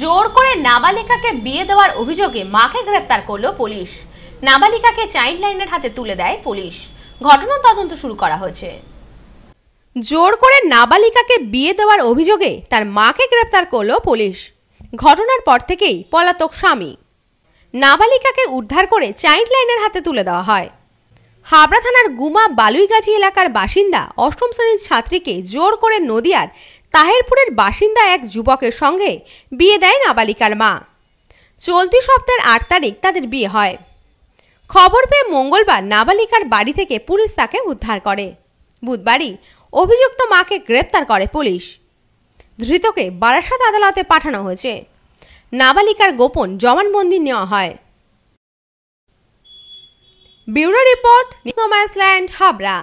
জোর করে নাবালিকাকে বিয়ে দেওয়ার অভিযোগে মাকে গ্রেপ্তার করল পুলিশ নাবালিকাকে চাইল্ড লাইনের হাতে তুলে দেয় পুলিশ ঘটনার তদন্ত শুরু করা হয়েছে জোর করে নাবালিকাকে বিয়ে দেওয়ার অভিযোগে তার মাকে গ্রেপ্তার করলো পুলিশ ঘটনার পর থেকেই পলাতক স্বামী নাবালিকাকে উদ্ধার করে চাইল্ড লাইনের হাতে তুলে দেওয়া হয় হাবড়া থানার গুমা বালুইগাছি এলাকার বাসিন্দা অষ্টম শ্রেণীর ছাত্রীকে জোর করে নদিয়ার তাহেরপুরের বাসিন্দা এক যুবকের সঙ্গে বিয়ে দেয় নাবালিকার মা চলতি সপ্তাহের আট তারিখ তাদের বিয়ে হয় খবর পেয়ে মঙ্গলবার নাবালিকার বাড়ি থেকে পুলিশ তাকে উদ্ধার করে বুধবারই অভিযুক্ত মাকে গ্রেপ্তার করে পুলিশ ধৃতকে বারাসাত আদালতে পাঠানো হয়েছে নাবালিকার গোপন জমানবন্দি নেওয়া হয় bureau report news land Habra